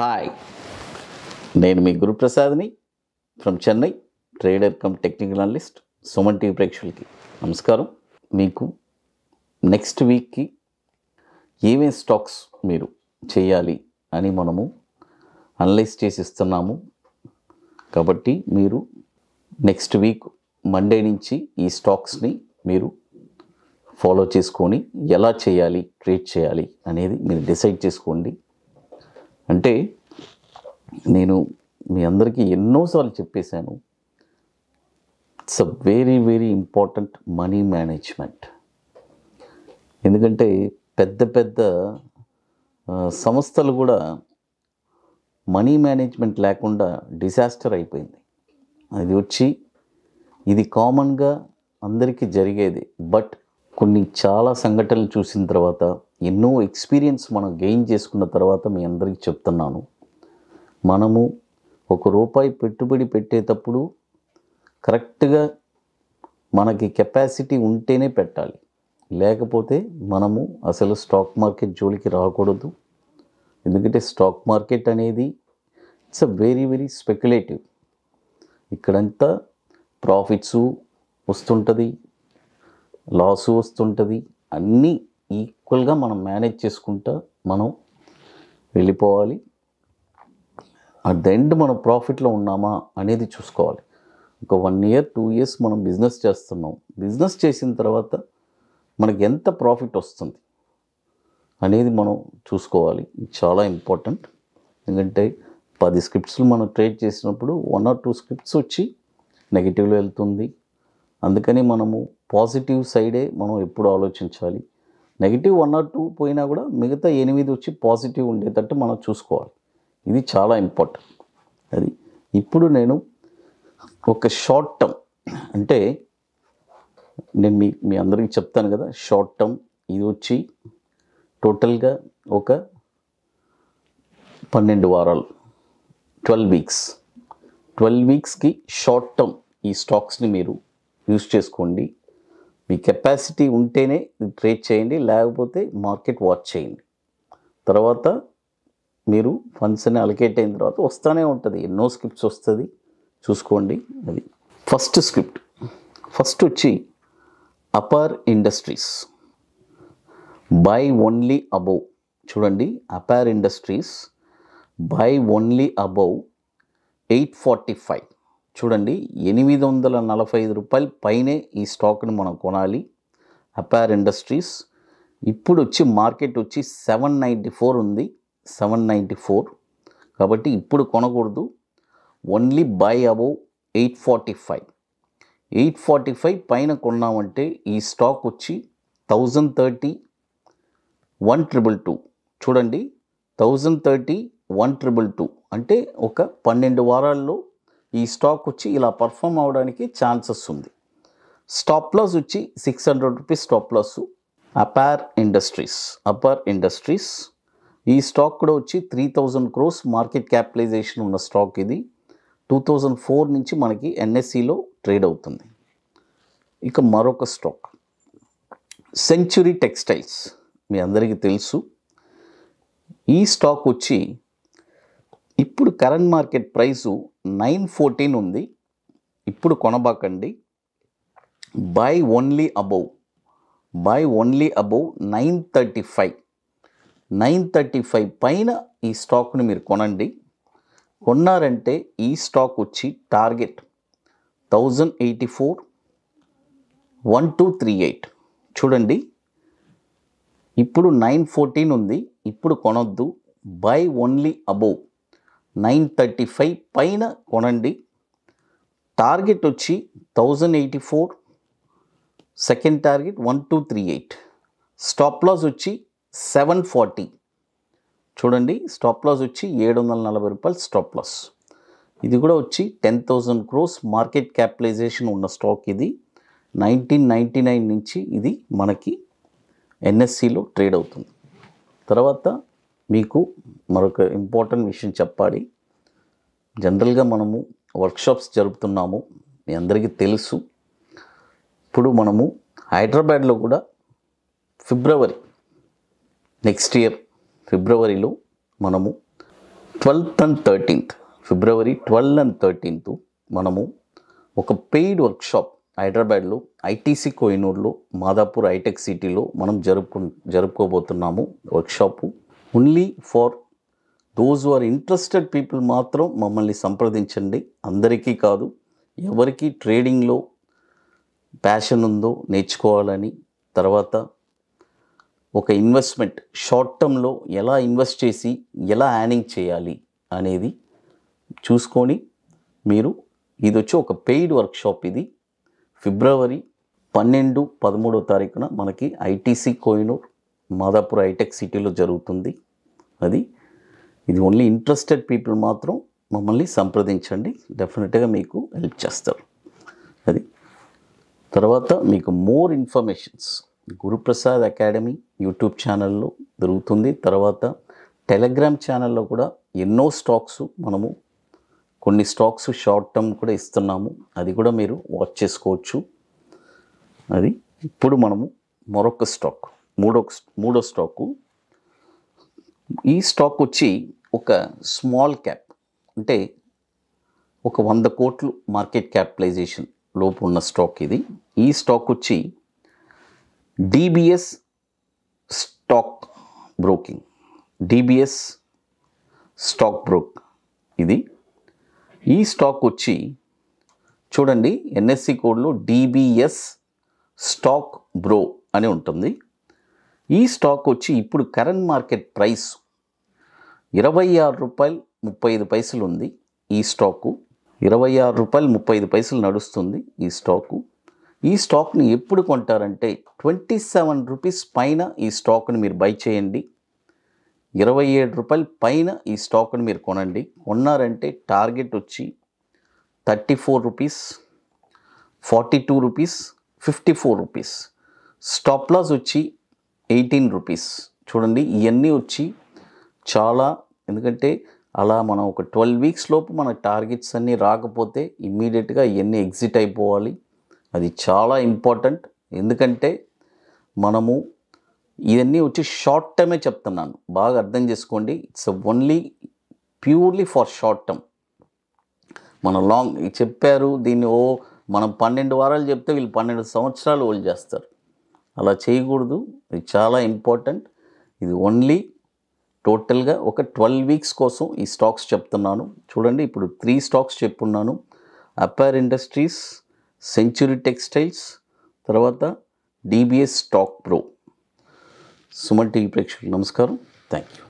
hi నేను మీ గురుప్రసాద్ని from Chennai trader cum technical analyst Suman TV ప్రేక్షకులకి నమస్కారం మీకు నెక్స్ట్ వీక్కి ఏమేమి స్టాక్స్ మీరు చేయాలి అని మనము అనలైజ్ చేసి ఇస్తున్నాము కాబట్టి మీరు నెక్స్ట్ వీక్ మండే నుంచి ఈ స్టాక్స్ని మీరు ఫాలో చేసుకొని ఎలా చేయాలి ట్రేడ్ చేయాలి అనేది మీరు డిసైడ్ చేసుకోండి అంటే నేను మీ అందరికీ ఎన్నోసార్లు చెప్పేశాను it's a very very important money management ఎందుకంటే పెద్ద పెద్ద సంస్థలు కూడా మనీ మేనేజ్మెంట్ లేకుండా డిజాస్టర్ అయిపోయింది అది వచ్చి ఇది కామన్గా అందరికీ జరిగేది బట్ కొన్ని చాలా సంఘటనలు చూసిన తర్వాత ఎన్నో ఎక్స్పీరియన్స్ మనం గెయిన్ చేసుకున్న తర్వాత మీ అందరికీ చెప్తున్నాను మనము ఒక రూపాయి పెట్టుబడి పెట్టేటప్పుడు కరెక్ట్గా మనకి కెపాసిటీ ఉంటేనే పెట్టాలి లేకపోతే మనము అసలు స్టాక్ మార్కెట్ జోలికి రాకూడదు ఎందుకంటే స్టాక్ మార్కెట్ అనేది it's a very very speculative ఇక్కడంతా ప్రాఫిట్స్ వస్తుంటుంది లాస్ వస్తుంటుంది అన్నీ ఈక్వల్గా మనం మేనేజ్ చేసుకుంటా మనం వెళ్ళిపోవాలి అట్ ద ఎండ్ మనం ప్రాఫిట్లో ఉన్నామా అనేది చూసుకోవాలి ఒక వన్ ఇయర్ టూ ఇయర్స్ మనం బిజినెస్ చేస్తున్నాం బిజినెస్ చేసిన తర్వాత మనకి ఎంత ప్రాఫిట్ వస్తుంది అనేది మనం చూసుకోవాలి ఇది చాలా ఇంపార్టెంట్ ఎందుకంటే పది స్క్రిప్ట్స్లు మనం ట్రేడ్ చేసినప్పుడు వన్ ఆర్ టూ స్క్రిప్ట్స్ వచ్చి నెగిటివ్లో వెళ్తుంది అందుకని మనము పాజిటివ్ సైడే మనం ఎప్పుడు ఆలోచించాలి నెగిటివ్ వన్ ఆర్ టూ పోయినా కూడా మిగతా ఎనిమిది వచ్చి పాజిటివ్ ఉండేటట్టు మనం చూసుకోవాలి ఇది చాలా ఇంపార్టెంట్ అది ఇప్పుడు నేను ఒక షార్ట్ టర్మ్ అంటే నేను మీ మీ అందరికీ చెప్తాను కదా షార్ట్ టర్మ్ ఇది వచ్చి టోటల్గా ఒక పన్నెండు వారాలు ట్వెల్వ్ వీక్స్ ట్వెల్వ్ వీక్స్కి షార్ట్ టర్మ్ ఈ స్టాక్స్ని మీరు యూస్ చేసుకోండి మీ కెపాసిటీ ఉంటేనే ట్రేడ్ చేయండి లేకపోతే మార్కెట్ వాచ్ చేయండి తర్వాత మీరు ఫండ్స్ని అని అలకేట్ అయిన తర్వాత వస్తూనే ఉంటుంది ఎన్నో స్క్రిప్ట్స్ వస్తుంది చూసుకోండి అది ఫస్ట్ స్క్రిప్ట్ ఫస్ట్ వచ్చి Apar industries buy only above చూడండి Apar industries buy only above eight forty five చూడండి ఎనిమిది వందల నలభై ఐదు రూపాయలు పైనే ఈ స్టాక్ను మనం కొనాలి అపార్ ఇండస్ట్రీస్ ఇప్పుడు వచ్చి మార్కెట్ వచ్చి సెవెన్ నైంటీ ఫోర్ ఉంది సెవెన్ నైంటీ ఫోర్ కాబట్టి ఇప్పుడు కొనకూడదు only buy above eight forty five eight forty five పైన కొన్నామంటే ఈ స్టాక్ వచ్చి thousand thirty one triple two చూడండి thousand thirty one triple two అంటే ఒక పన్నెండు వారాల్లో ఈ స్టాక్ వచ్చి ఇలా పర్ఫామ్ అవడానికి ఛాన్సెస్ ఉంది స్టాప్ లాస్ వచ్చి six hundred rupees stop loss Apar industries Apar industries ఈ స్టాక్ కూడా వచ్చి three thousand crores market capitalisation ఉన్న స్టాక్ ఇది టూ థౌజండ్ ఫోర్ నుంచి మనకి ఎన్ఎస్సిలో ట్రేడ్ అవుతుంది ఇక మరొక స్టాక్ సెంచురీ టెక్స్టైల్స్ మీ అందరికీ తెలుసు ఈ స్టాక్ వచ్చి ఇప్పుడు current market price nine fourteen ఉంది ఇప్పుడు కొనబాకండి buy only above buy only above nine thirty five nine thirty five పైన ఈ స్టాక్ని మీరు కొనండి కొన్నారంటే ఈ స్టాక్ వచ్చి target thousand eighty four one two three eight చూడండి ఇప్పుడు నైన్ ఫోర్టీన్ ఉంది ఇప్పుడు కొనొద్దు buy only above nine thirty five పైన కొనండి టార్గెట్ వచ్చి thousand eighty four second target one two three eight stop loss వచ్చి సెవెన్ ఫార్టీ చూడండి స్టాప్ లాస్ వచ్చి ఏడు వందల నలభై రూపాయలు స్టాప్ లాస్ ఇది కూడా వచ్చి ten thousand crores market capitalisation ఉన్న స్టాక్ ఇది నైన్టీన్ నైంటీ నైన్ నుంచి ఇది మనకి ఎన్ఎస్సిలో ట్రేడ్ అవుతుంది తర్వాత మీకు మరొక ఇంపార్టెంట్ విషయం చెప్పాలి జనరల్గా మనము వర్క్షాప్స్ జరుపుతున్నాము మీ అందరికీ తెలుసు ఇప్పుడు మనము హైదరాబాద్లో కూడా ఫిబ్రవరి నెక్స్ట్ ఇయర్ ఫిబ్రవరిలో మనము twelfth and thirteenth February twelve and thirteenth మనము ఒక పెయిడ్ వర్క్షాప్ హైదరాబాద్లో ఐటీసీ కోయినూర్లో మాదాపూర్ హైటెక్ సిటీలో మనం జరుపుకు జరుపుకోబోతున్నాము workshop only for those are interested people మాత్రం మమ్మల్ని సంప్రదించండి అందరికీ కాదు ఎవరికి ట్రేడింగ్లో ప్యాషన్ ఉందో నేర్చుకోవాలని తర్వాత ఒక ఇన్వెస్ట్మెంట్ షార్ట్ టర్మ్లో ఎలా ఇన్వెస్ట్ చేసి ఎలా యానింగ్ చేయాలి అనేది చూసుకొని మీరు ఇది వచ్చి ఒక పెయిడ్ వర్క్షాప్ ఇది ఫిబ్రవరి పన్నెండు పదమూడో తారీఖున మనకి ఐటీసీ కోయినూర్ మాదాపూర్ హైటెక్ సిటీలో జరుగుతుంది అది ఇది ఓన్లీ ఇంట్రెస్టెడ్ పీపుల్ మాత్రం మమ్మల్ని సంప్రదించండి డెఫినెట్గా మీకు హెల్ప్ చేస్తారు అది తర్వాత మీకు more informations Guruprasad academy YouTube ఛానల్లో దొరుకుతుంది తర్వాత టెలిగ్రామ్ ఛానల్లో కూడా ఎన్నో స్టాక్స్ మనము కొన్ని స్టాక్స్ షార్ట్ టర్మ్ కూడా ఇస్తున్నాము అది కూడా మీరు వాచ్ చేసుకోవచ్చు అది ఇప్పుడు మనము మరొక స్టాక్ మూడో మూడో స్టాకు ఈ స్టాక్ వచ్చి ఒక స్మాల్ క్యాప్ అంటే ఒక వంద కోట్లు మార్కెట్ క్యాపిటలైజేషన్ లోపు ఉన్న స్టాక్ ఇది ఈ స్టాక్ వచ్చి DBS stock broking DBS stock broke ఇది ఈ స్టాక్ వచ్చి చూడండి ఎన్ఎస్సి కోడ్లో డిబిఎస్ స్టాక్ బ్రో అని ఉంటుంది ఈ స్టాక్ వచ్చి ఇప్పుడు కరెంట్ మార్కెట్ ప్రైస్ ఇరవై ఆరు రూపాయలు ముప్పై ఐదు పైసలు ఉంది ఈ స్టాకు ఇరవై ఆరు రూపాయలు ముప్పై ఐదు పైసలు నడుస్తుంది ఈ స్టాకు ఈ స్టాక్ని ఎప్పుడు కొంటారంటే ట్వంటీ సెవెన్ రూపీస్ పైన ఈ స్టాక్ని మీరు బై చేయండి ఇరవై ఏడు రూపాయలు పైన ఈ స్టాక్ని మీరు కొనండి కొన్నారంటే టార్గెట్ వచ్చి thirty four rupees forty two rupees fifty four rupees stop loss వచ్చి ఎయిటీన్ రూపీస్ చూడండి ఇవన్నీ వచ్చి చాలా ఎందుకంటే అలా మనం ఒక ట్వెల్వ్ వీక్స్ లోపు మన టార్గెట్స్ అన్నీ రాకపోతే ఇమ్మీడియట్గా ఇవన్నీ ఎగ్జిట్ అయిపోవాలి అది చాలా ఇంపార్టెంట్ ఎందుకంటే మనము ఇవన్నీ వచ్చి షార్ట్ టర్మే చెప్తున్నాను బాగా అర్థం చేసుకోండి it's only purely for short term మన లాంగ్ చెప్పారు దీన్ని ఓ మనం పన్నెండు వారాలు చెప్తే వీళ్ళు పన్నెండు సంవత్సరాలు ఓల్డ్ చేస్తారు అలా చేయకూడదు ఇది చాలా ఇంపార్టెంట్ ఇది ఓన్లీ టోటల్గా ఒక ట్వెల్వ్ వీక్స్ కోసం ఈ స్టాక్స్ చెప్తున్నాను చూడండి ఇప్పుడు త్రీ స్టాక్స్ చెప్పున్నాను అపైర్ ఇండస్ట్రీస్ సెంచురీ టెక్స్టైల్స్ తర్వాత డిబిఎస్ స్టాక్ ప్రో సుమన్ టీవీ ప్రేక్షకులు నమస్కారం థ్యాంక్ యూ